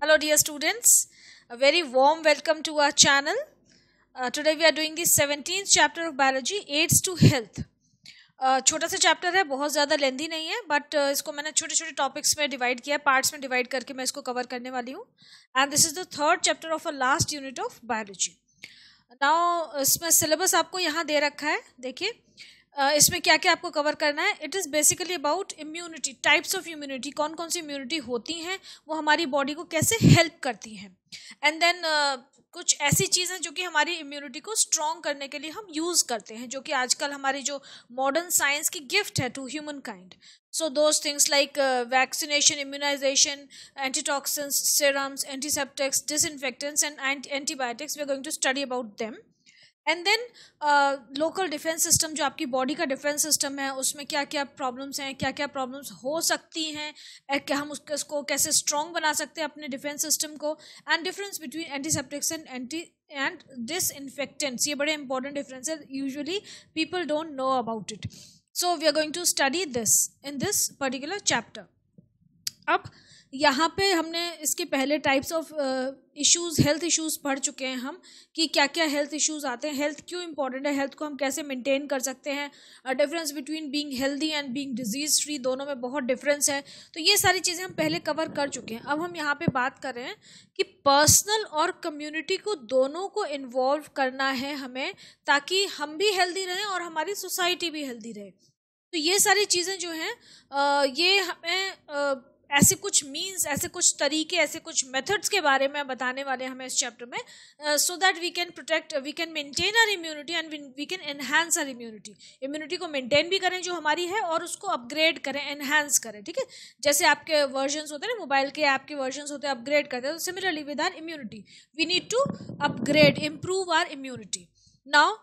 Hello dear students, a very warm welcome to our channel. Uh, today we are doing the 17th chapter of biology, AIDS to health. Uh, छोटा सा chapter है बहुत ज़्यादा लेंदी नहीं है but uh, इसको मैंने छोटे छोटे टॉपिक्स में डिवाइड किया पार्ट्स में डिवाइड करके मैं इसको कवर करने वाली हूँ and this is the third chapter of a last unit of biology now इसमें सिलेबस आपको यहाँ दे रखा है देखिए Uh, इसमें क्या क्या आपको कवर करना है it is basically about immunity types of immunity कौन कौन सी इम्यूनिटी होती हैं वो हमारी बॉडी को कैसे हेल्प करती हैं एंड देन कुछ ऐसी चीज़ें जो कि हमारी इम्यूनिटी को स्ट्रॉन्ग करने के लिए हम यूज़ करते हैं जो कि आजकल हमारी जो मॉडर्न साइंस की गिफ्ट है to humankind so those things like vaccination immunization antitoxins serums antiseptics disinfectants and antibiotics we are going to study about them and then local defence system जो आपकी बॉडी का defence system है उसमें क्या क्या problems हैं क्या क्या प्रॉब्लम्स हो सकती हैं क्या हम उसको उसको कैसे स्ट्रॉन्ग बना सकते हैं अपने डिफेंस सिस्टम को and difference between antiseptics and anti and disinfectants ये बड़े इंपॉर्टेंट डिफरेंस है usually people don't know about it so we are going to study this in this particular chapter अब यहाँ पे हमने इसके पहले types of issues health issues पढ़ चुके हैं हम कि क्या क्या हेल्थ इश्यूज़ आते हैं हेल्थ क्यों इंपॉर्टेंट है हेल्थ को हम कैसे मेंटेन कर सकते हैं difference between being healthy and being disease free दोनों में बहुत डिफरेंस है तो ये सारी चीज़ें हम पहले कवर कर चुके हैं अब हम यहाँ पर बात कर रहे हैं कि पर्सनल और कम्यूनिटी को दोनों को इन्वॉल्व करना है हमें ताकि हम भी हेल्दी रहें और हमारी सोसाइटी भी हेल्दी रहे तो ये सारी चीज़ें जो हैं ये हमें ऐसे कुछ मीन्स ऐसे कुछ तरीके ऐसे कुछ मेथड्स के बारे में बताने वाले हमें इस चैप्टर में so that we can protect we can maintain our immunity and we can enhance our immunity immunity को मेंटेन भी करें जो हमारी है और उसको अपग्रेड करें एनहेंस करें ठीक है जैसे आपके वर्जन्स होते हैं ना मोबाइल के ऐप के वर्जन्स होते हैं अपग्रेड करते हैं तो similarly with our immunity we need to upgrade improve our immunity now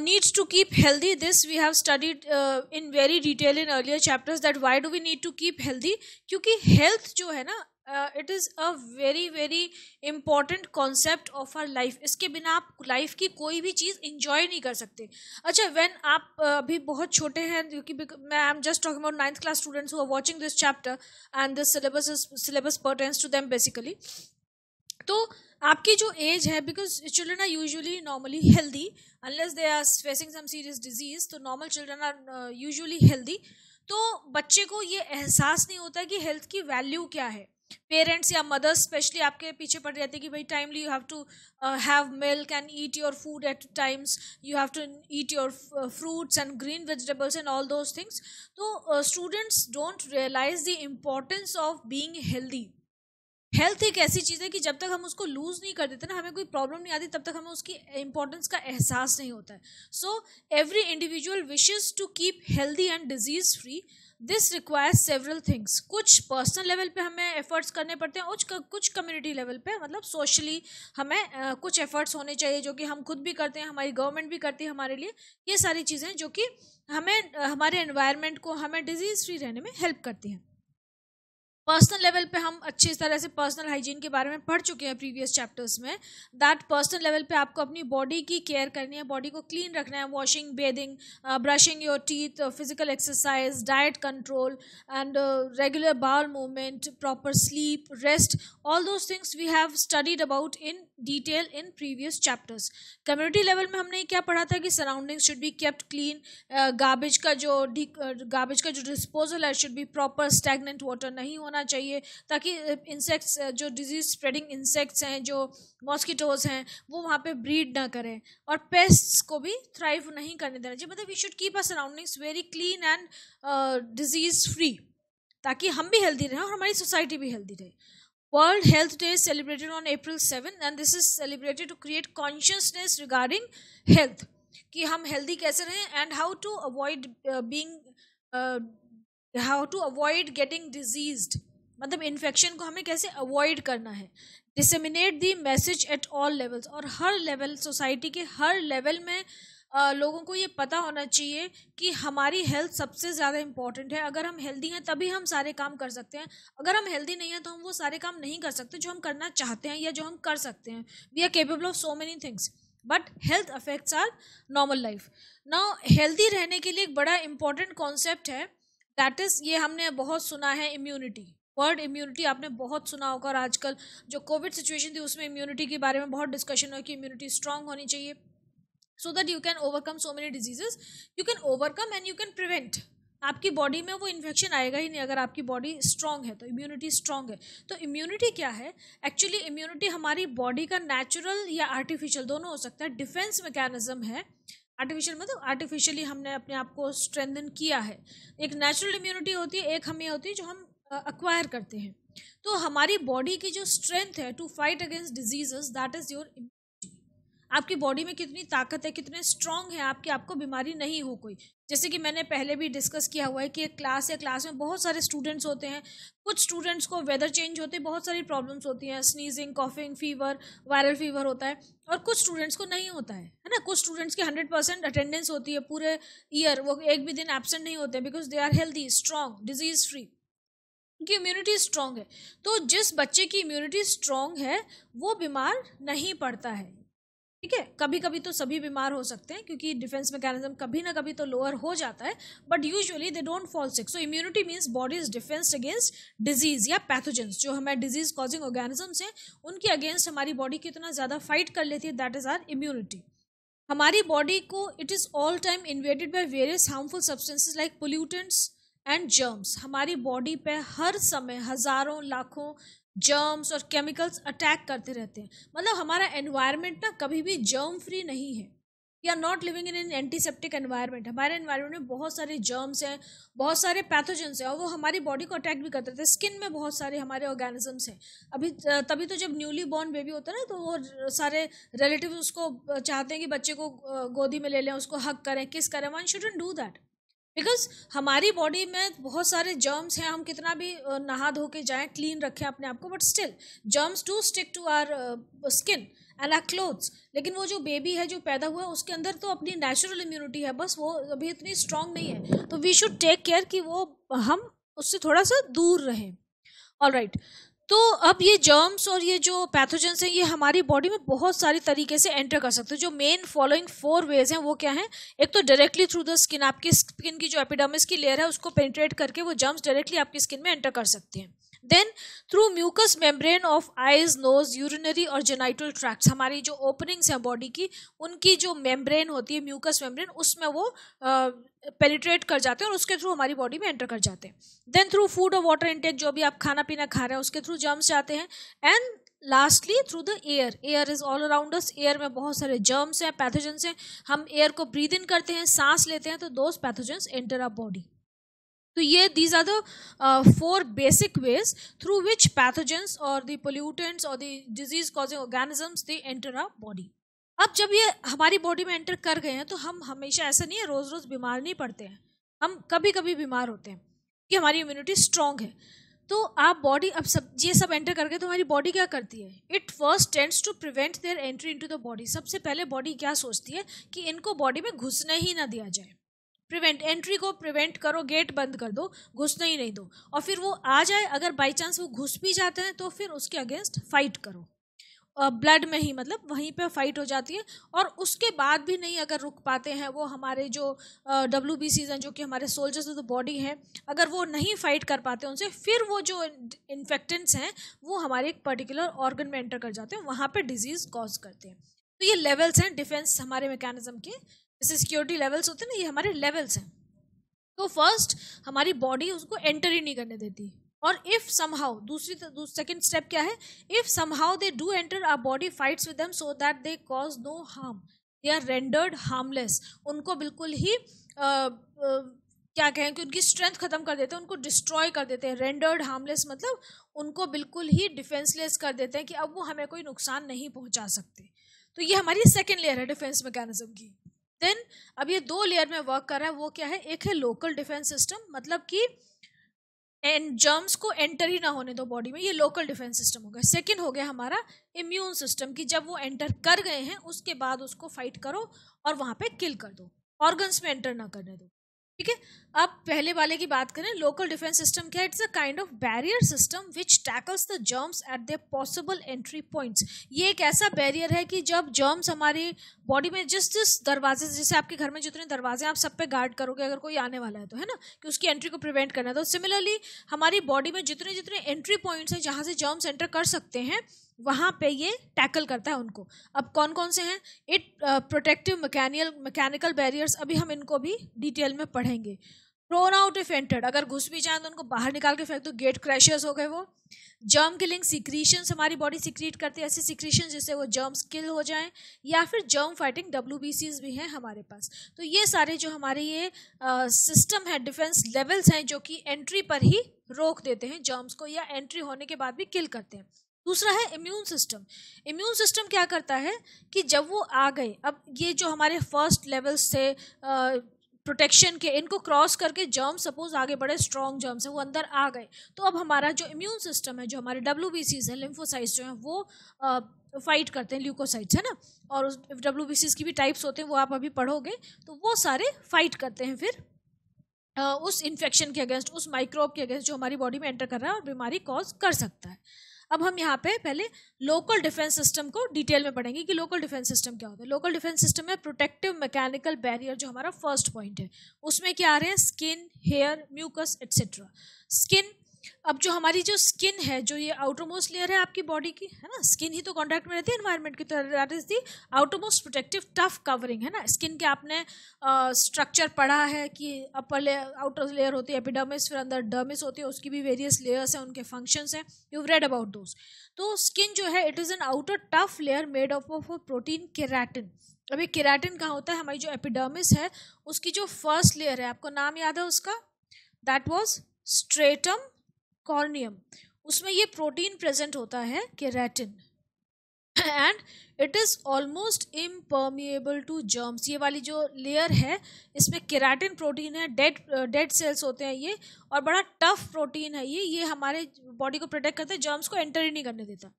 needs to keep healthy this we have studied uh, in very detail in earlier chapters that why do we need to keep healthy kyunki health jo hai na Uh, it is a very very important concept of our life. इसके बिना आप life की कोई भी चीज़ enjoy नहीं कर सकते अच्छा when आप अभी बहुत छोटे हैं क्योंकि मैं I am just talking about ninth class students हुआ watching this chapter and this syllabus syllabus pertains to them basically तो uh, आपकी जो एज है because children are usually normally healthy unless they are facing some serious disease तो normal children are usually healthy तो बच्चे को ये एहसास नहीं होता कि हेल्थ की वैल्यू क्या है पेरेंट्स या मदर्स स्पेशली आपके पीछे पड़ जाते हैं कि भाई timely you have to have milk and eat your food at times you have to eat your fruits and green vegetables and all those things तो students don't realise the importance of being healthy health एक ऐसी चीज़ है कि जब तक हम उसको loose नहीं कर देते ना हमें कोई प्रॉब्लम नहीं आती तब तक हमें उसकी इंपॉर्टेंस का एहसास नहीं होता है so every individual wishes to keep healthy and disease free this requires several things कुछ पर्सनल लेवल पे हमें एफर्ट्स करने पड़ते हैं कुछ कुछ कम्युनिटी लेवल पे मतलब सोशली हमें आ, कुछ एफर्ट्स होने चाहिए जो कि हम खुद भी करते हैं हमारी गवर्नमेंट भी करती है हमारे लिए ये सारी चीज़ें जो कि हमें हमारे एनवायरमेंट को हमें डिजीज़ फ्री रहने में हेल्प करती हैं पर्सनल लेवल पे हम अच्छे तरह से पर्सनल हाइजीन के बारे में पढ़ चुके हैं प्रीवियस चैप्टर्स में दैट पर्सनल लेवल पे आपको अपनी बॉडी की केयर करनी है बॉडी को क्लीन रखना है washing bathing brushing your teeth physical exercise diet control and regular bowel movement proper sleep rest all those things we have studied about in detail in previous chapters community level में हमने क्या पढ़ा था कि surroundings should be kept clean garbage का जो garbage का जो डिस्पोजल है should be proper stagnant water नहीं होना चाहिए ताकि इंसेक्ट्स जो डिजीज स्प्रेडिंग इंसेक्ट्स हैं जो मॉस्किटोज हैं वो वहाँ पे ब्रीड ना करें और पेस्ट को भी थ्राइव नहीं करने देना चाहिए मतलब we should keep a surroundings very clean and disease free ताकि हम भी हेल्दी रहें और हमारी सोसाइटी भी हेल्दी रहे World Health Day is celebrated on April 7 and this is celebrated to create consciousness regarding health. कि हम हेल्दी कैसे रहें and how to avoid being how to avoid getting disease मतलब इन्फेक्शन को हमें कैसे अवॉइड करना है disseminate the message at all levels और हर लेवल सोसाइटी के हर लेवल में आ, लोगों को ये पता होना चाहिए कि हमारी हेल्थ सबसे ज़्यादा इम्पॉर्टेंट है अगर हम हेल्दी हैं तभी हम सारे काम कर सकते हैं अगर हम हेल्दी नहीं हैं तो हम वो सारे काम नहीं कर सकते जो हम करना चाहते हैं या जो हम कर सकते हैं we are capable of so many things but health affects our normal life ना हेल्दी रहने के लिए एक बड़ा इंपॉर्टेंट कॉन्सेप्ट है दैट इज़ ये हमने बहुत सुना है इम्यूनिटी वर्ड इम्यूनिटी आपने बहुत सुना होगा और आजकल जो कोविड सिचुएशन थी उसमें इम्यूनिटी के बारे में बहुत डिस्कशन हुआ कि इम्यूनिटी स्ट्रांग होनी चाहिए so that you can overcome so many diseases you can overcome and you can prevent आपकी बॉडी में वो इन्फेक्शन आएगा ही नहीं अगर आपकी बॉडी स्ट्रांग है तो इम्यूनिटी स्ट्रांग है तो इम्यूनिटी क्या है एक्चुअली इम्यूनिटी हमारी बॉडी का नेचुरल या आर्टिफिशियल दोनों हो सकता है डिफेंस मैकेनिज्म है आर्टिफिशियल मतलब आर्टिफिशियली हमने अपने आप को स्ट्रेंथन किया है एक नेचुरल इम्यूनिटी होती है एक हमें होती है जो हम अक्वायर करते हैं तो हमारी बॉडी की जो स्ट्रेंथ है to fight against diseases that is your आपकी बॉडी में कितनी ताकत है कितने स्ट्रांग है आपकी आपको बीमारी नहीं हो कोई जैसे कि मैंने पहले भी डिस्कस किया हुआ है कि एक क्लास है क्लास में बहुत सारे स्टूडेंट्स होते हैं कुछ स्टूडेंट्स को वेदर चेंज होते हैं बहुत सारी प्रॉब्लम्स होती हैं sneezing coughing fever viral fever होता है और कुछ स्टूडेंट्स को नहीं होता है है ना कुछ स्टूडेंट्स की हंड्रेड परसेंट अटेंडेंस होती है पूरे ईयर वो एक भी दिन एबसेंट नहीं होते because they are healthy strong disease free उनकी इम्यूनिटी स्ट्रांग है तो जिस बच्चे की इम्यूनिटी स्ट्रांग है वो बीमार नहीं पड़ता है ठीक है कभी कभी तो सभी बीमार हो सकते हैं क्योंकि डिफेंस मैकेनिज्म कभी ना कभी तो लोअर हो जाता है but usually they don't fall sick so immunity means is defence against disease या पैथोजेंस जो हमें डिजीज कॉजिंग ऑर्गेनिजम्स हैं उनके अगेंस्ट हमारी बॉडी कितना ज़्यादा फाइट कर लेती है दैट इज़ आर इम्यूनिटी हमारी बॉडी को it is all time invaded by various harmful substances like pollutants and germs हमारी बॉडी पे हर समय हज़ारों लाखों जर्म्स और केमिकल्स अटैक करते रहते हैं मतलब हमारा एनवायरनमेंट ना कभी भी जर्म फ्री नहीं है we are not living in an antiseptic environment हमारे एनवायरनमेंट में बहुत सारे जर्म्स हैं बहुत सारे पैथोजेंस हैं और वो हमारी बॉडी को अटैक भी करते थे स्किन में बहुत सारे हमारे ऑर्गेनिजम्स हैं अभी तभी तो जब न्यूली बॉर्न बेबी होता है ना तो वो सारे रिलेटिव उसको चाहते हैं कि बच्चे को गोदी में ले लें उसको हक करें किस करें one shouldn't do that because हमारी बॉडी में बहुत सारे जर्म्स हैं हम कितना भी नहा धो के जाएँ क्लीन रखें अपने आप को but still germs to stick to our skin and our clothes लेकिन वो जो बेबी है जो पैदा हुआ है उसके अंदर तो अपनी नेचुरल इम्यूनिटी है बस वो अभी इतनी स्ट्रांग नहीं है तो वी शुड टेक केयर कि वो हम उससे थोड़ा सा दूर रहें ऑल राइट right. तो अब ये जर्म्स और ये जो पैथोजेंस हैं ये हमारी बॉडी में बहुत सारे तरीके से एंटर कर सकते हैं जो मेन फॉलोइंग फोर वेज हैं वो क्या हैं एक तो डायरेक्टली थ्रू द स्किन आपकी स्किन की जो एपिडर्मिस की लेयर है उसको पेंट्रेट करके वो जर्म्स डायरेक्टली आपकी स्किन में एंटर कर सकते हैं then through mucous membrane of eyes nose urinary और जेनाइटल ट्रैक्ट हमारी जो ओपनिंग्स हैं बॉडी की उनकी जो मेम्ब्रेन होती है म्यूकस मेम्ब्रेन उसमें वो पेलिट्रेट कर जाते हैं और उसके थ्रू हमारी बॉडी में एंटर कर जाते हैं देन थ्रू फूड और वाटर इंटेक जो भी आप खाना पीना खा रहे हैं उसके थ्रू जर्म्स जाते हैं and lastly through the air air is all around us air में बहुत सारे जर्म्स हैं पैथोजेंस हैं हम एयर को ब्रीद इन करते हैं सांस लेते हैं तो those pathogens enter our body तो ये these are the four basic ways through which pathogens और द पोल्यूटेंट्स और the disease causing organisms they enter our body अब जब ये हमारी बॉडी में एंटर कर गए हैं तो हम हमेशा ऐसा नहीं है रोज़ रोज़ बीमार नहीं पड़ते हैं हम कभी कभी बीमार होते हैं कि हमारी इम्यूनिटी स्ट्रांग है तो आप बॉडी अब सब ये सब एंटर करके तो हमारी बॉडी क्या करती है it first tends to prevent their entry into the body सबसे पहले बॉडी क्या सोचती है कि इनको बॉडी में घुसने ही ना दिया जाए प्रिवेंट एंट्री को प्रिवेंट करो गेट बंद कर दो घुसने ही नहीं दो और फिर वो आ जाए अगर बाई चांस वो घुस भी जाते हैं तो फिर उसके अगेंस्ट फाइट करो ब्लड में ही मतलब वहीं पे फाइट हो जाती है और उसके बाद भी नहीं अगर रुक पाते हैं वो हमारे जो डब्ल्यू बी सीज हैं जो कि हमारे सोल्जर्स ऑफ द बॉडी हैं अगर वो नहीं फाइट कर पाते उनसे फिर वो जो इन्फेक्टेंट्स हैं वो हमारे एक पर्टिकुलर ऑर्गन में एंटर कर जाते हैं वहाँ पर डिजीज़ कॉज करते हैं तो ये लेवल्स हैं डिफेंस हमारे मैकेनिज्म के जैसे सिक्योरिटी लेवल्स होते हैं ना ये हमारे लेवल्स हैं तो फर्स्ट हमारी बॉडी उसको एंटर ही नहीं करने देती और इफ समहाउ दूसरी सेकंड स्टेप क्या है if somehow they do enter our body fights with them so that they cause no harm they are rendered harmless उनको बिल्कुल ही आ, आ, क्या कहें कि उनकी स्ट्रेंथ खत्म कर देते हैं उनको डिस्ट्रॉय कर देते हैं रेंडर्ड हार्मलेस मतलब उनको बिल्कुल ही डिफेंसलेस कर देते हैं कि अब वो हमें कोई नुकसान नहीं पहुंचा सकते तो ये हमारी सेकेंड लेयर है डिफेंस मैकेनिज्म की देन अब ये दो लेयर में वर्क कर रहा है वो क्या है एक है लोकल डिफेंस सिस्टम मतलब कि एंड जर्म्स को एंटर ही ना होने दो बॉडी में ये लोकल डिफेंस सिस्टम हो गया सेकेंड हो गया हमारा इम्यून सिस्टम कि जब वो एंटर कर गए हैं उसके बाद उसको फाइट करो और वहाँ पे किल कर दो ऑर्गन्स में एंटर ना करने दो ठीक है अब पहले वाले की बात करें लोकल डिफेंस सिस्टम क्या it's a kind of barrier system which tackles the germs at the possible entry points ये एक ऐसा बैरियर है कि जब जर्म्स हमारी बॉडी में जिस जिस दरवाजे जैसे आपके घर में जितने दरवाजे आप सब पे गार्ड करोगे अगर कोई आने वाला है तो है ना कि उसकी एंट्री को प्रिवेंट करना है तो सिमिलरली हमारी बॉडी में जितने जितने एंट्री पॉइंट्स हैं जहाँ से जर्म्स एंटर कर सकते हैं वहाँ पे ये टैकल करता है उनको अब कौन कौन से हैं it protective mechanical mechanical barriers अभी हम इनको भी डिटेल में पढ़ेंगे थ्रोन आउट इफ एंटर्ड अगर घुस भी जाए तो उनको बाहर निकाल के फेंक दो गेट क्रैशर्स हो गए वो जर्म किलिंग सिक्रीशंस हमारी बॉडी सिक्रीट करती है ऐसे सिक्रीशन जिससे वो जर्म्स किल हो जाएं या फिर जर्म फाइटिंग डब्ल्यू भी हैं हमारे पास तो ये सारे जो हमारे ये सिस्टम है डिफेंस लेवल्स हैं जो कि एंट्री पर ही रोक देते हैं जर्म्स को या एंट्री होने के बाद भी किल करते हैं दूसरा है इम्यून सिस्टम इम्यून सिस्टम क्या करता है कि जब वो आ गए अब ये जो हमारे फर्स्ट लेवल्स थे प्रोटेक्शन के इनको क्रॉस करके जर्म सपोज आगे बढ़े स्ट्रॉन्ग जर्म्स हैं वो अंदर आ गए तो अब हमारा जो इम्यून सिस्टम है जो हमारे डब्ल्यू बी सीज है लिम्फोसाइट्स जो हैं वो फाइट करते हैं ल्यूकोसाइट्स है ना और उस डब्ल्यू बी सीज की भी टाइप्स होते हैं वो आप अभी पढ़ोगे तो वो सारे फाइट करते हैं फिर उस इन्फेक्शन के अगेंस्ट उस माइक्रोब के अगेंस्ट जो हमारी बॉडी में एंटर कर रहा है और बीमारी कॉज कर सकता है अब हम यहाँ पे पहले लोकल डिफेंस सिस्टम को डिटेल में पढ़ेंगे कि लोकल डिफेंस सिस्टम क्या होता है लोकल डिफेंस सिस्टम में प्रोटेक्टिव मैकेनिकल बैरियर जो हमारा फर्स्ट पॉइंट है उसमें क्या आ रहे हैं skin hair mucus etcetera skin अब जो हमारी जो स्किन है जो ये आउटर मोस्ट लेयर है आपकी बॉडी की है ना स्किन ही तो कॉन्टैक्ट में रहती है इन्वायरमेंट की तो that is the outermost protective tough covering है ना स्किन के आपने स्ट्रक्चर uh, पढ़ा है कि अपर लेयर आउटर लेयर होती है एपिडर्मिस फिर अंदर डर्मिस होती है उसकी भी वेरियस लेयर्स हैं उनके फंक्शंस हैं यू रेड अबाउट दोज तो स्किन जो है it is an outer tough layer made up of protein keratin अब ये केराटिन कहाँ होता है हमारी जो एपिडर्मिस है उसकी जो फर्स्ट लेयर है आपको नाम याद है उसका दैट वॉज स्ट्रेटम कॉर्नियम उसमें ये प्रोटीन प्रेजेंट होता है keratin and it is almost impermeable to germs ये वाली जो लेयर है इसमें केराटिन प्रोटीन है डेड डेड सेल्स होते हैं ये और बड़ा टफ प्रोटीन है ये ये हमारे बॉडी को प्रोटेक्ट करते हैं जर्म्स को एंटर ही नहीं करने देता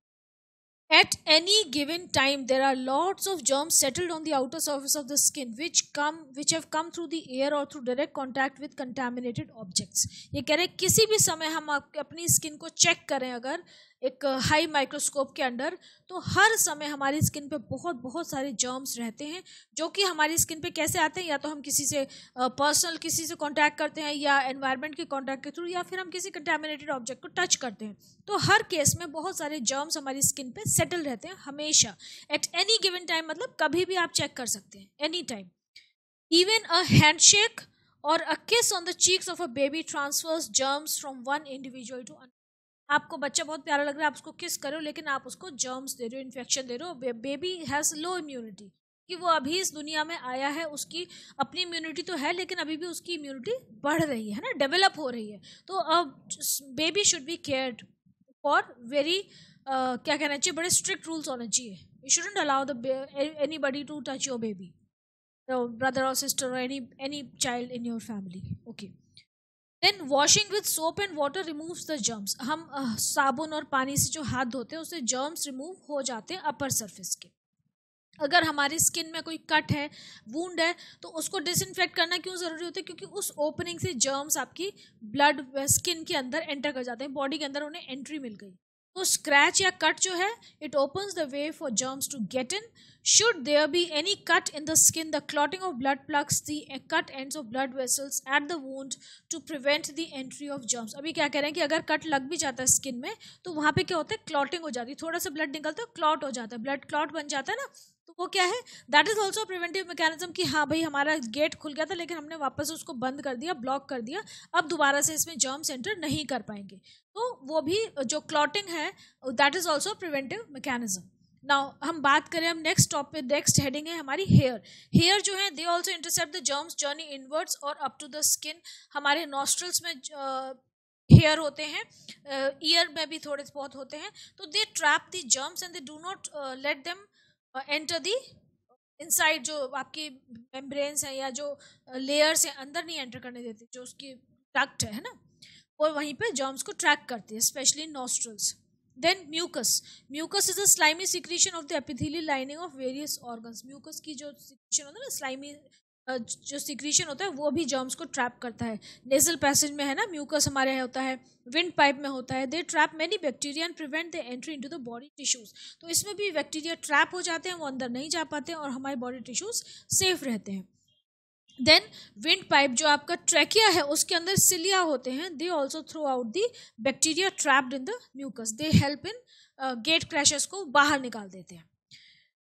At any given time, there are lots of germs settled on the outer surface of the skin, which come, which have come through the air or through direct contact with contaminated objects. ये कह रहे किसी भी समय हम अपनी skin को check करें अगर एक हाई माइक्रोस्कोप के अंडर तो हर समय हमारी स्किन पे बहुत बहुत सारे जर्म्स रहते हैं जो कि हमारी स्किन पे कैसे आते हैं या तो हम किसी से पर्सनल किसी से कांटेक्ट करते हैं या एनवायरनमेंट के कांटेक्ट के थ्रू या फिर हम किसी कंटेमिनेटेड ऑब्जेक्ट को टच करते हैं तो हर केस में बहुत सारे जर्म्स हमारी स्किन पर सेटल रहते हैं हमेशा एट एनी गिवन टाइम मतलब कभी भी आप चेक कर सकते हैं any time even a handshake और a kiss on the cheeks of a baby transfers germs from one individual to आपको बच्चा बहुत प्यारा लग रहा है आप उसको किस करो लेकिन आप उसको जर्म्स दे रहे हो इन्फेक्शन दे रहे हो बेबी हैज़ लो इम्यूनिटी कि वो अभी इस दुनिया में आया है उसकी अपनी इम्यूनिटी तो है लेकिन अभी भी उसकी इम्यूनिटी बढ़ रही है ना डेवलप हो रही है तो अब baby should be cared for very क्या कहना चाहिए बड़े स्ट्रिक्ट रूल्स होने चाहिए you shouldn't allow the anybody to touch your baby brother और सिस्टर और any any child in your family okay then washing with soap and water remove the germs हम साबुन और पानी से जो हाथ धोते हैं उससे जर्म्स रिमूव हो जाते हैं अपर सर्फेस के अगर हमारी स्किन में कोई कट है वूंड है तो उसको डिसइनफेक्ट करना क्यों ज़रूरी होता है क्योंकि उस ओपनिंग से जर्म्स आपकी ब्लड स्किन के अंदर एंटर कर जाते हैं बॉडी के अंदर उन्हें एंट्री मिल गई तो स्क्रैच या कट जो है it opens the way for germs to get in Should there be any cut in the skin, the clotting of blood plugs the uh, cut ends of blood vessels at the wound to prevent the entry of germs. अभी क्या कह रहे हैं कि अगर cut लग भी जाता है स्किन में तो वहाँ पे क्या होता है क्लॉटिंग हो जाती है थोड़ा सा ब्लड निकलता है क्लॉट हो जाता है ब्लड क्लॉट बन जाता है ना तो वो क्या है that is also preventive mechanism कि हाँ भाई हमारा गेट खुल गया था लेकिन हमने वापस उसको बंद कर दिया ब्लॉक कर दिया अब दोबारा से इसमें जर्म्स एंटर नहीं कर पाएंगे तो वो भी जो क्लॉटिंग है that is also preventive mechanism now हम बात करें हम नेक्स्ट टॉपिक नेक्स्ट हेडिंग है हमारी हेयर हेयर जो है they also intercept the germs journey inwards और अप टू द स्किन हमारे नॉस्ट्रल्स में हेयर होते हैं ईयर में भी थोड़े बहुत होते हैं तो they trap the germs and they do not let them enter the inside जो आपकी मेम्ब्रेन्स हैं या जो लेयर्स हैं अंदर नहीं एंटर करने देती जो उसकी डक्ट है ना वो वहीं पे जर्म्स को ट्रैक करती है specially nostrils then mucus mucus is a slimy secretion of the epithelial lining of various organs mucus की जो सिक्रीशन होता है ना स्लाइमी जो सिक्रीशन होता है वो भी जर्म्स को ट्रैप करता है नेजल पैसेज में है ना म्यूकस हमारे यहाँ होता है विंड पाइप में होता है they trap many bacteria and prevent the entry into the body tissues तो इसमें भी बैक्टीरिया ट्रैप हो जाते हैं वो अंदर नहीं जा पाते हैं और हमारे बॉडी टिश्यूज सेफ रहते हैं देन विंड पाइप जो आपका ट्रैकिया है उसके अंदर सिलिया होते हैं they also throw out the bacteria trapped in the mucus they help in get क्रैशेस को बाहर निकाल देते हैं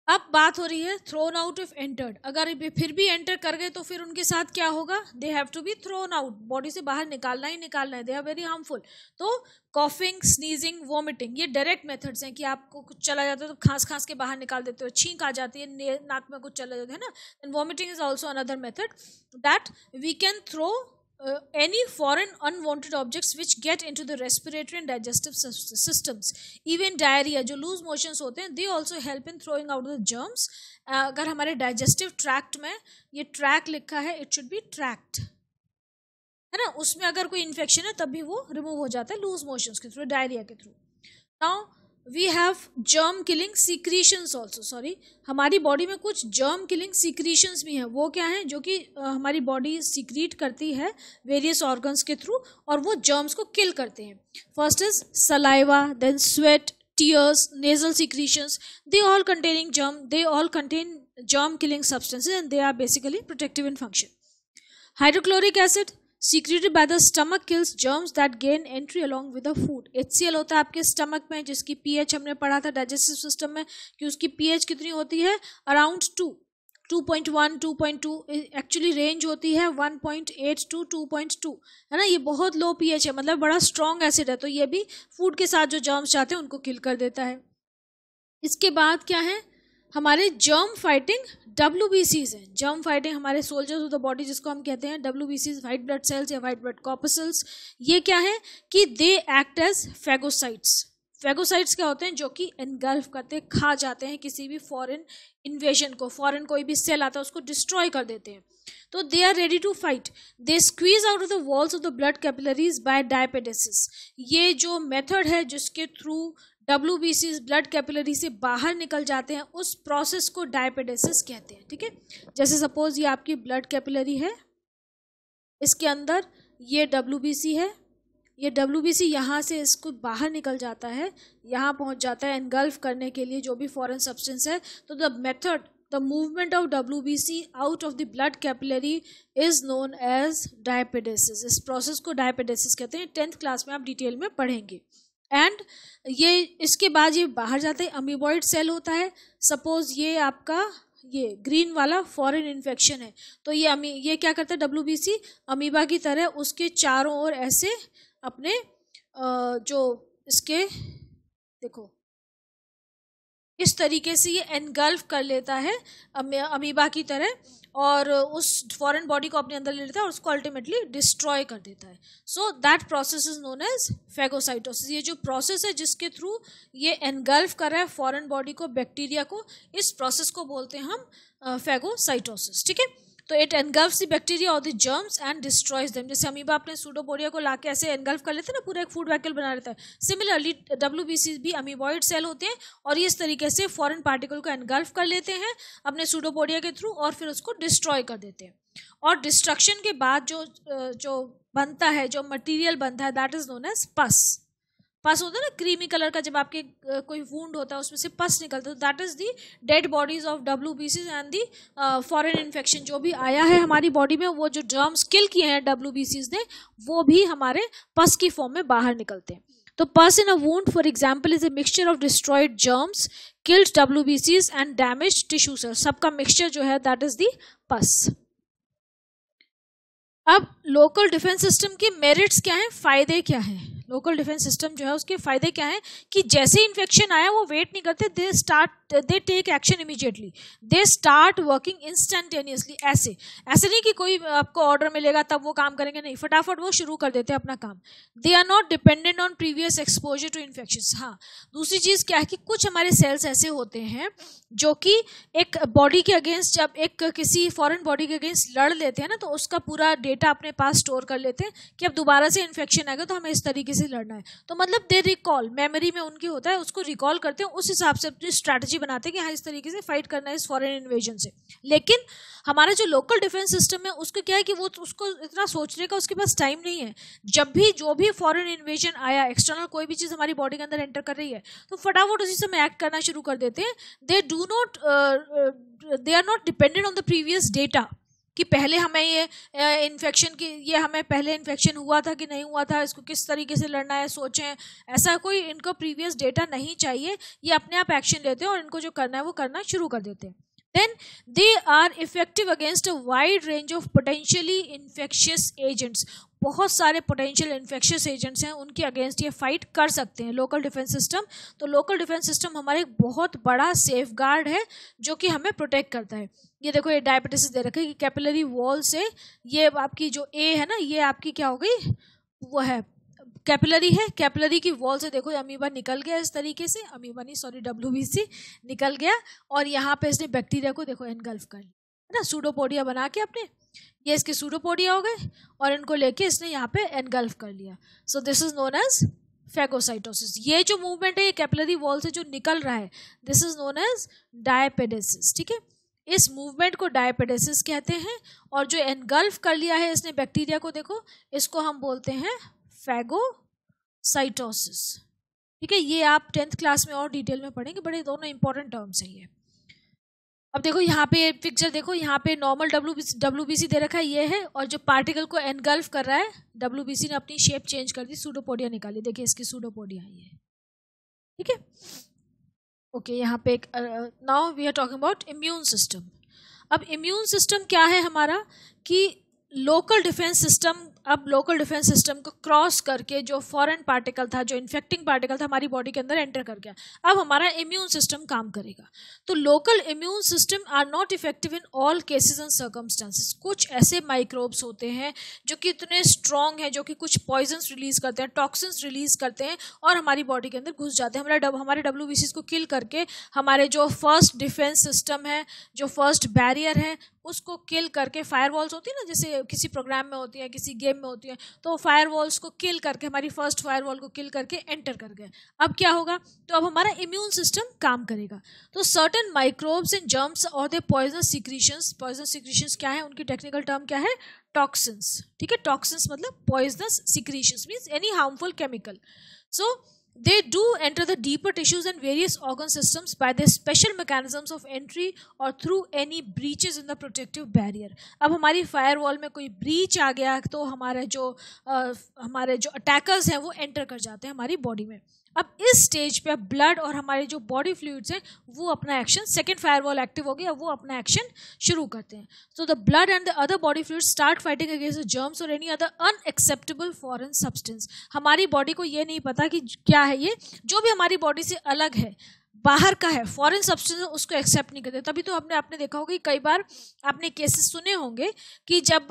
अब बात हो रही है थ्रोन आउट इफ एंटर्ड अगर फिर भी एंटर कर गए तो फिर उनके साथ क्या होगा they have to be thrown out body से बाहर निकालना ही निकालना है दे आर वेरी हार्मफुल तो कॉफिंग स्नीजिंग वॉमिटिंग ये डायरेक्ट मेथड्स हैं कि आपको कुछ चला जाता है तो खांस खांस के बाहर निकाल देते हो छींक आ जाती है नाक में कुछ चला जाता है ना then vomiting is also another method that we can throw uh, any foreign unwanted objects which get into the respiratory and digestive systems even diarrhea जो loose motions होते हैं they also help in throwing out the germs uh, अगर हमारे digestive tract में ये tract लिखा है it should be tract है ना उसमें अगर कोई infection है तब भी वो remove हो जाता है loose motions के through diarrhea के through now we have germ killing secretions also sorry हमारी बॉडी में कुछ जर्म किलिंग सीक्रीशंस भी हैं वो क्या हैं जो कि हमारी बॉडी सीक्रीट करती है वेरियस ऑर्गन्स के थ्रू और वो जर्म्स को किल करते हैं first is saliva then sweat tears nasal secretions they all containing germ they all contain germ killing substances and they are basically protective in function hydrochloric acid secreted by the stomach kills germs that gain entry along with the food H C L होता है आपके stomach में जिसकी P H हमने पढ़ा था digestive system में कि उसकी पी एच कितनी होती है अराउंड टू 2.1, 2.2 एक्चुअली रेंज होती है 1.8 टू 2.2 है ना ये बहुत लो पीएच है मतलब बड़ा स्ट्रॉन्ग एसिड है तो ये भी फूड के साथ जो जर्म्स चाहते हैं उनको किल कर देता है इसके बाद क्या है हमारे germ fighting W B Cs हैं जर्म फाइटिंग हमारे सोल्जर्स ऑफ द बॉडी जिसको हम कहते हैं W B Cs white blood cells या वाइट ब्लड कॉपसल्स ये क्या है कि they act as phagocytes phagocytes क्या होते हैं जो कि इनगल्फ करते हैं खा जाते हैं किसी भी फॉरेन इन्वेजन को फॉरेन कोई भी सेल आता है उसको डिस्ट्रॉय कर देते हैं तो they are ready to fight they squeeze out of the walls of the blood capillaries by diapedesis ये जो मेथड है जिसके through W B C blood capillary से बाहर निकल जाते हैं उस प्रोसेस को डायपेडेसिस कहते हैं ठीक है जैसे सपोज ये आपकी ब्लड कैपिलरी है इसके अंदर ये डब्ल्यू बी सी है ये डब्ल्यू बी सी यहाँ से इसको बाहर निकल जाता है यहाँ पहुँच जाता है एनगल्फ करने के लिए जो भी फॉरेन सब्सटेंस है तो the method the movement of W B C out of the blood capillary is known as diapedesis इस प्रोसेस को डायपेडेसिस कहते हैं टेंथ क्लास में आप डिटेल में पढ़ेंगे एंड ये इसके बाद ये बाहर जाते हैं अमीबॉइड सेल होता है सपोज ये आपका ये ग्रीन वाला फॉरेन इन्फेक्शन है तो ये अमी ये क्या करता है डब्ल्यू बी सी अमीबा की तरह उसके चारों ओर ऐसे अपने जो इसके देखो इस तरीके से ये एनगल्फ कर लेता है अमीबा की तरह और उस फॉरेन बॉडी को अपने अंदर ले लेता है और उसको अल्टीमेटली डिस्ट्रॉय कर देता है so that process is known as phagocytosis ये जो प्रोसेस है जिसके थ्रू ये एनगल्फ कर रहा है फॉरेन बॉडी को बैक्टीरिया को इस प्रोसेस को बोलते हैं हम फेगोसाइटोसिस ठीक है तो इट एनगल्फ द बैक्टीरिया और the germs and destroys them जैसे अमीबा अपने सूडोबोरिया को ला के ऐसे एनगल्फ कर लेते हैं ना पूरा एक फूड वैकल बना लेता है सिमिलरली डब्ल्यू भी अमीबॉइड सेल होते हैं और इस तरीके से फॉरन पार्टिकल को एनगल्फ कर लेते हैं अपने सूडोबोरिया के थ्रू और फिर उसको डिस्ट्रॉय कर देते हैं और डिस्ट्रक्शन के बाद जो जो बनता है जो मटीरियल बनता है दैट इज नोन एज पस पस होता है ना क्रीमी कलर का जब आपके कोई वूंड होता है उसमें से पस निकलता है that is the dead bodies of W B Cs and the foreign infection जो भी आया है हमारी बॉडी में वो जो जर्म्स किल किए हैं डब्ल्यू बी सीज ने वो भी हमारे पस की फॉर्म में बाहर निकलते हैं तो pus in a wound for example is a mixture of destroyed germs killed W B Cs and damage tissue sir सबका मिक्सचर जो है दैट इज दी पस अब लोकल डिफेंस सिस्टम के मेरिट्स क्या हैं फायदे क्या हैं लोकल डिफेंस सिस्टम जो है उसके फ़ायदे क्या हैं कि जैसे इन्फेक्शन आया वो वेट नहीं करते they start they take action immediately they start working instantaneously ऐसे ऐसे नहीं कि कोई uh, आपको ऑर्डर मिलेगा तब वो काम करेंगे नहीं फटाफट वो शुरू कर देते हैं अपना काम they are not dependent on previous exposure to infection हाँ दूसरी चीज़ क्या है कि कुछ हमारे सेल्स ऐसे होते हैं जो कि एक बॉडी के अगेंस्ट जब एक किसी फॉरन बॉडी के अगेंस्ट लड़ लेते हैं ना तो उसका पूरा डेटा अपने पास स्टोर कर लेते हैं कि अब दोबारा से इन्फेक्शन आएगा तो हमें इस तरीके से लड़ना है तो मतलब दे रिकॉल मेमोरी में उनके होता है उसको रिकॉल करते हैं उस हिसाब से अपनी स्ट्रैटेजी स्ट्रेटजी बनाते हैं कि हाँ इस तरीके से फाइट करना है इस फॉरेन इन्वेजन से लेकिन हमारा जो लोकल डिफेंस सिस्टम है उसको क्या है कि वो उसको इतना सोचने का उसके पास टाइम नहीं है जब भी जो भी फॉरेन इन्वेजन आया एक्सटर्नल कोई भी चीज़ हमारी बॉडी के अंदर एंटर कर रही है तो फटाफट उसी समय एक्ट करना शुरू कर देते हैं they do not they are not dependent on the previous data कि पहले हमें ये इन्फेक्शन की ये हमें पहले इन्फेक्शन हुआ था कि नहीं हुआ था इसको किस तरीके से लड़ना है सोचें ऐसा कोई इनको प्रीवियस डेटा नहीं चाहिए ये अपने आप एक्शन लेते हैं और इनको जो करना है वो करना शुरू कर देते हैं then they are effective against a wide range of potentially infectious agents बहुत सारे पोटेंशियल इन्फेक्शियस एजेंट्स हैं उनके अगेंस्ट ये फाइट कर सकते हैं लोकल डिफेंस सिस्टम तो लोकल डिफेंस सिस्टम हमारा एक बहुत बड़ा सेफ गार्ड है जो कि हमें प्रोटेक्ट करता है ये देखो ये डायबिटिस दे रखे कि कैपिलरी वॉल से ये आपकी जो ए है ना ये आपकी क्या हो गई वो है कैपिलरी है कैपिलरी की वॉल से देखो अमीबा निकल गया इस तरीके से अमीबा नहीं सॉरी डब्ल्यू निकल गया और यहाँ पे इसने बैक्टीरिया को देखो एनगल्फ कर लिया है ना सूडोपोडिया बना के अपने ये इसके सूडोपोडिया हो गए और इनको लेके इसने यहाँ पे एनगल्फ कर लिया so this is known as phagocytosis ये जो मूवमेंट है ये कैपिलरी वॉल से जो निकल रहा है this is known as diapedesis ठीक है इस मूवमेंट को डायपेडेसिस कहते हैं और जो एनगल्फ कर लिया है इसने बैक्टीरिया को देखो इसको हम बोलते हैं फैगोसाइटोसिस ठीक है ये आप टेंथ क्लास में और डिटेल में पढ़ेंगे बड़े दोनों इंपॉर्टेंट टर्म्स है ये अब देखो यहाँ पे पिक्चर देखो यहाँ पे नॉर्मल डब्लू डब्ल्यू दे रखा है ये है और जो पार्टिकल को एनगल्फ कर रहा है डब्ल्यू ने अपनी शेप चेंज कर दी सूडोपोडिया निकाली देखिए इसकी सूडोपोडिया ये ठीक है ओके यहाँ पे एक now we are talking about immune system अब इम्यून सिस्टम क्या है हमारा कि लोकल डिफेंस सिस्टम अब लोकल डिफेंस सिस्टम को क्रॉस करके जो फॉरेन पार्टिकल था जो इन्फेक्टिंग पार्टिकल था हमारी बॉडी के अंदर एंटर कर गया अब हमारा इम्यून सिस्टम काम करेगा तो local immune system are not effective in all cases and circumstances कुछ ऐसे माइक्रोब्स होते हैं जो कि इतने स्ट्रॉन्ग हैं जो कि कुछ पॉइजन्स रिलीज करते हैं टॉक्सिन्स रिलीज करते हैं और हमारी बॉडी के अंदर घुस जाते हैं हमारा डब, हमारे डब्ल्यू को किल करके हमारे जो फर्स्ट डिफेंस सिस्टम है जो फर्स्ट बैरियर है उसको किल करके फायर वॉल्स होती है ना जैसे किसी प्रोग्राम में होती है किसी गेम में होती है तो फायर वॉल्स को किल करके हमारी फर्स्ट फायर वॉल को किल करके एंटर कर गए अब क्या होगा तो अब हमारा इम्यून सिस्टम काम करेगा तो सर्टन माइक्रोब्स एंड जर्म्स और they poisonous secretions poisonous secretions क्या है उनकी टेक्निकल टर्म क्या है टॉक्सिन्स ठीक है टॉक्सिन्स मतलब poisonous secretions means any harmful chemical so so, they do enter the deeper tissues and various organ systems by their special mechanisms of entry or through any breaches in the protective barrier अब हमारी firewall में कोई breach आ गया तो हमारे जो आ, हमारे जो अटैकर्स हैं वो एंटर कर जाते हैं हमारी बॉडी में अब इस स्टेज पे अब ब्लड और हमारे जो बॉडी फ्लूड्स हैं वो अपना action second fire wall active हो गया वो अपना एक्शन शुरू करते हैं so the blood and the other body fluid start fighting against germs और any other unacceptable foreign substance हमारी बॉडी को ये नहीं पता कि क्या है ये जो भी हमारी बॉडी से अलग है बाहर का है फॉरेन सब्सटेंस उसको एक्सेप्ट नहीं करते तभी तो हमने आपने देखा होगा कि कई बार आपने केसेस सुने होंगे कि जब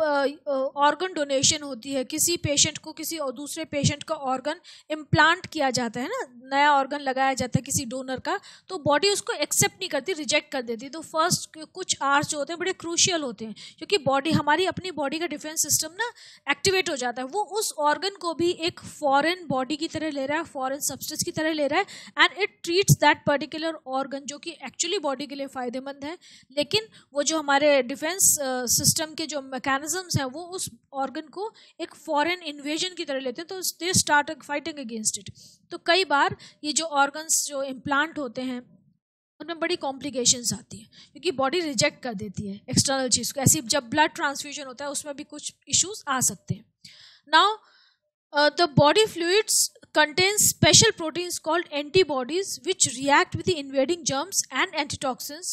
ऑर्गन डोनेशन होती है किसी पेशेंट को किसी और दूसरे पेशेंट का ऑर्गन इम्प्लांट किया जाता है ना नया ऑर्गन लगाया जाता है किसी डोनर का तो बॉडी उसको एक्सेप्ट नहीं करती रिजेक्ट कर देती तो फर्स्ट कुछ आर्स जो होते हैं बड़े क्रूशियल होते हैं क्योंकि बॉडी हमारी अपनी बॉडी का डिफेंस सिस्टम ना एक्टिवेट हो जाता है वो उस ऑर्गन को भी एक फॉरेन बॉडी की तरह ले रहा है फॉरेन सब्सटेंस की तरह ले रहा है and it treats that particular organ जो कि एक्चुअली बॉडी के लिए फ़ायदेमंद है लेकिन वो जो हमारे डिफेंस सिस्टम के जो मैकेनिज़म्स हैं वो उस ऑर्गन को एक फॉरेन इन्वेजन की तरह लेते हैं तो they start fighting against it तो कई बार ये जो ऑर्गन्स जो इम्प्लांट होते हैं उनमें बड़ी कॉम्प्लिकेशंस आती हैं क्योंकि बॉडी रिजेक्ट कर देती है एक्सटर्नल चीज़ को ऐसी जब ब्लड ट्रांसफ्यूजन होता है उसमें भी कुछ इश्यूज आ सकते हैं now uh, the body fluids contains special proteins called antibodies which react with the invading germs and antitoxins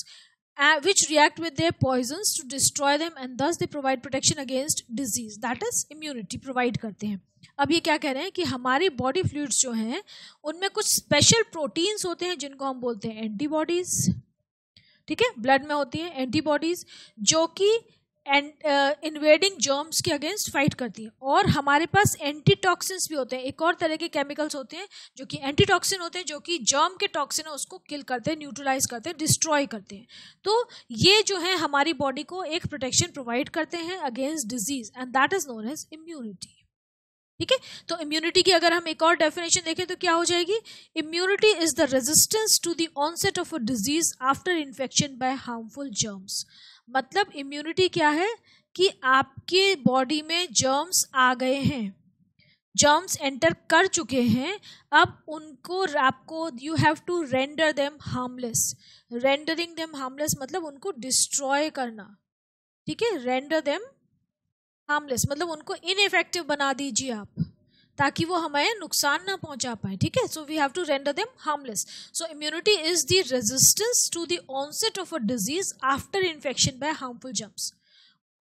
uh, which react with their poisons to destroy them and thus they provide protection against disease that is immunity provide करते हैं अब ये क्या कह रहे हैं कि हमारे बॉडी फ्लूड्स जो हैं उनमें कुछ स्पेशल प्रोटीन्स होते हैं जिनको हम बोलते हैं एंटीबॉडीज़ ठीक है ब्लड में होती हैं एंटीबॉडीज़ जो कि एंड इन्वेडिंग जर्म्स के अगेंस्ट फाइट करती है और हमारे पास एंटीटॉक्सिन्स भी होते हैं एक और तरह के केमिकल्स होते हैं जो कि एंटीटॉक्सिन होते हैं जो कि जर्म के टॉक्सिन है उसको किल करते हैं न्यूट्रलाइज करते हैं डिस्ट्रॉय करते हैं तो ये जो है हमारी बॉडी को एक प्रोटेक्शन प्रोवाइड करते हैं against disease and that is known as immunity ठीक है तो इम्यूनिटी की अगर हम एक और डेफिनेशन देखें तो क्या हो जाएगी immunity is the resistance to the onset of a disease after infection by harmful germs मतलब इम्यूनिटी क्या है कि आपके बॉडी में जर्म्स आ गए हैं जर्म्स एंटर कर चुके हैं अब उनको आपको you have to render them harmless rendering them harmless मतलब उनको डिस्ट्रॉय करना ठीक है रेंडर देम हार्मलेस मतलब उनको इनफेक्टिव बना दीजिए आप ताकि वो हमें नुकसान ना पहुंचा पाए ठीक है so we have to render them harmless so immunity is the resistance to the onset of a disease after infection by harmful germs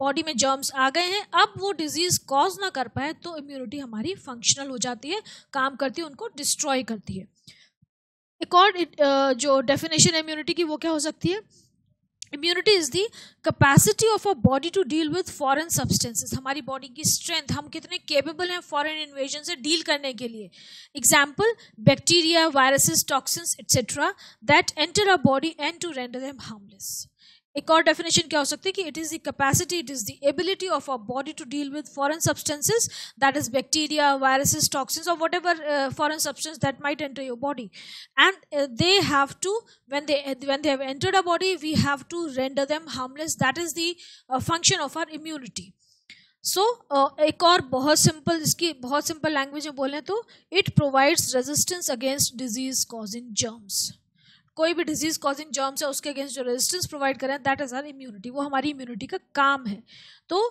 body में जर्म्स आ गए हैं अब वो डिजीज़ कॉज ना कर पाए तो इम्यूनिटी हमारी फंक्शनल हो जाती है काम करती है उनको डिस्ट्रॉय करती है एक और uh, जो डेफिनेशन इम्यूनिटी की वो क्या हो सकती है immunity is the capacity of a body to deal with foreign substances हमारी बॉडी की स्ट्रेंथ हम कितने केपेबल हैं फॉरेन इन्वेजन से डील करने के लिए example bacteria viruses toxins etcetera that enter a body and to render them harmless एक और डेफिनेशन क्या हो सकती है कि it is the capacity it is the ability of our body to deal with foreign substances that is bacteria viruses toxins और whatever foreign substance that might enter your body and they have to when they when they have entered a body we have to रेंडर them harmless that is the function of our immunity so so, uh, एक और बहुत simple इसकी बहुत simple language में बोलें तो it provides resistance against disease causing germs कोई भी डिजीज कॉजिंग जर्म्स है उसके अगेंस्ट जो रेजिस्टेंस प्रोवाइड करें दैट इज़ आर इम्यूनिटी वो हमारी इम्यूनिटी का काम है तो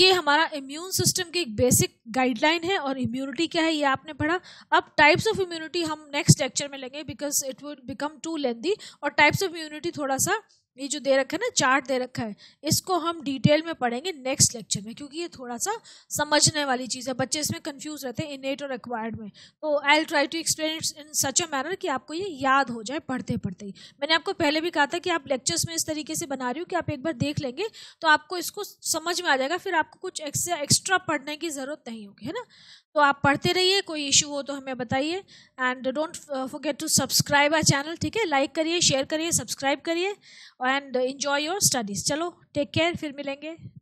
ये हमारा इम्यून सिस्टम की एक बेसिक गाइडलाइन है और इम्यूनिटी क्या है ये आपने पढ़ा अब टाइप्स ऑफ इम्यूनिटी हम नेक्स्ट लेक्चर में लेंगे because it would become too lengthy और टाइप्स ऑफ इम्यूनिटी थोड़ा सा ये जो दे रखा है ना चार्ट दे रखा है इसको हम डिटेल में पढ़ेंगे नेक्स्ट लेक्चर में क्योंकि ये थोड़ा सा समझने वाली चीज़ है बच्चे इसमें कन्फ्यूज रहते हैं इनेट और एक्वायर्ड में तो I'll try to explain its in such a manner कि आपको ये याद हो जाए पढ़ते पढ़ते ही मैंने आपको पहले भी कहा था कि आप लेक्चर्स में इस तरीके से बना रही हूँ कि आप एक बार देख लेंगे तो आपको इसको समझ में आ जाएगा फिर आपको कुछ एक्स्ट्रा पढ़ने की ज़रूरत नहीं होगी है ना तो आप पढ़ते रहिए कोई इशू हो तो हमें बताइए and don't forget to subscribe our channel ठीक है लाइक करिए शेयर करिए सब्सक्राइब करिए एंड इन्जॉय योर स्टडीज़ चलो टेक केयर फिर मिलेंगे